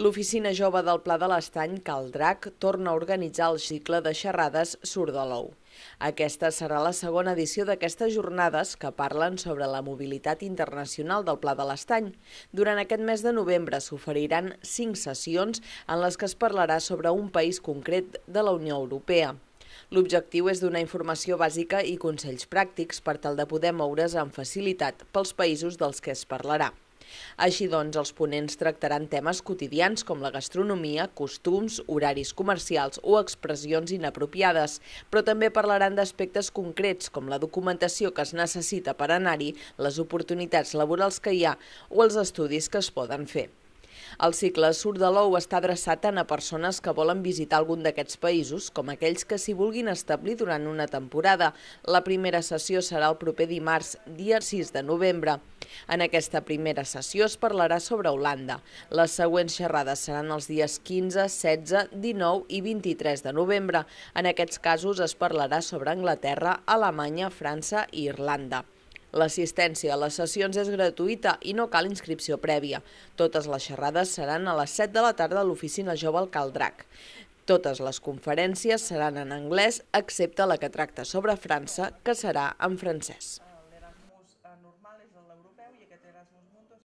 L'Oficina Jove del Pla de l'Estany, Caldrac, torna a organitzar el cicle de xerrades Surt de l'Ou. Aquesta serà la segona edició d'aquestes jornades que parlen sobre la mobilitat internacional del Pla de l'Estany. Durant aquest mes de novembre s'oferiran cinc sessions en les que es parlarà sobre un país concret de la Unió Europea. L'objectiu és donar informació bàsica i consells pràctics per tal de poder moure's amb facilitat pels països dels que es parlarà. Així doncs, els ponents tractaran temes quotidians com la gastronomia, costums, horaris comercials o expressions inapropiades, però també parlaran d'aspectes concrets com la documentació que es necessita per anar-hi, les oportunitats laborals que hi ha o els estudis que es poden fer. El cicle Surt de l'Ou està adreçat tant a persones que volen visitar algun d'aquests països com aquells que s'hi vulguin establir durant una temporada. La primera sessió serà el proper dimarts, dia 6 de novembre. En aquesta primera sessió es parlarà sobre Holanda. Les següents xerrades seran els dies 15, 16, 19 i 23 de novembre. En aquests casos es parlarà sobre Anglaterra, Alemanya, França i Irlanda. L'assistència a les sessions és gratuïta i no cal inscripció prèvia. Totes les xerrades seran a les 7 de la tarda a l'oficina jove al Caldrac. Totes les conferències seran en anglès, excepte la que tracta sobre França, que serà en francès.